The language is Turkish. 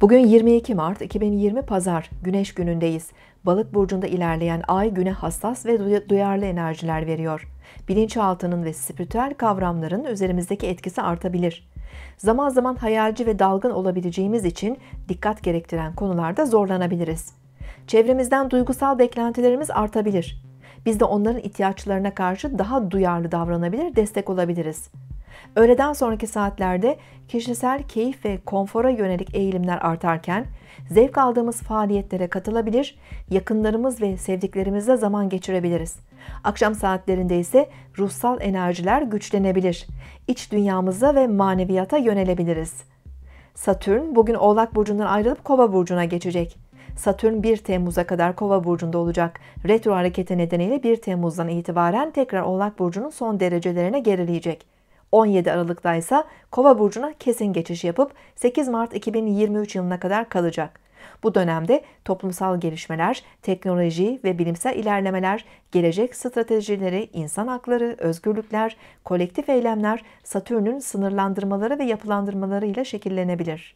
Bugün 22 Mart 2020 Pazar Güneş günündeyiz. Balık burcunda ilerleyen ay güne hassas ve duyarlı enerjiler veriyor. Bilinçaltının ve spiritüel kavramların üzerimizdeki etkisi artabilir. Zaman zaman hayalci ve dalgın olabileceğimiz için dikkat gerektiren konularda zorlanabiliriz. Çevremizden duygusal beklentilerimiz artabilir. Biz de onların ihtiyaçlarına karşı daha duyarlı davranabilir, destek olabiliriz. Öğleden sonraki saatlerde kişisel keyif ve konfora yönelik eğilimler artarken zevk aldığımız faaliyetlere katılabilir, yakınlarımız ve sevdiklerimizle zaman geçirebiliriz. Akşam saatlerinde ise ruhsal enerjiler güçlenebilir. İç dünyamıza ve maneviyata yönelebiliriz. Satürn bugün Oğlak burcundan ayrılıp Kova burcuna geçecek. Satürn 1 Temmuz'a kadar Kova burcunda olacak. Retro hareketi nedeniyle 1 Temmuz'dan itibaren tekrar Oğlak burcunun son derecelerine gerileyecek. 17 Aralık'ta ise Kova burcuna kesin geçiş yapıp 8 Mart 2023 yılına kadar kalacak. Bu dönemde toplumsal gelişmeler, teknoloji ve bilimsel ilerlemeler, gelecek stratejileri, insan hakları, özgürlükler, kolektif eylemler Satürn'ün sınırlandırmaları ve yapılandırmaları ile şekillenebilir.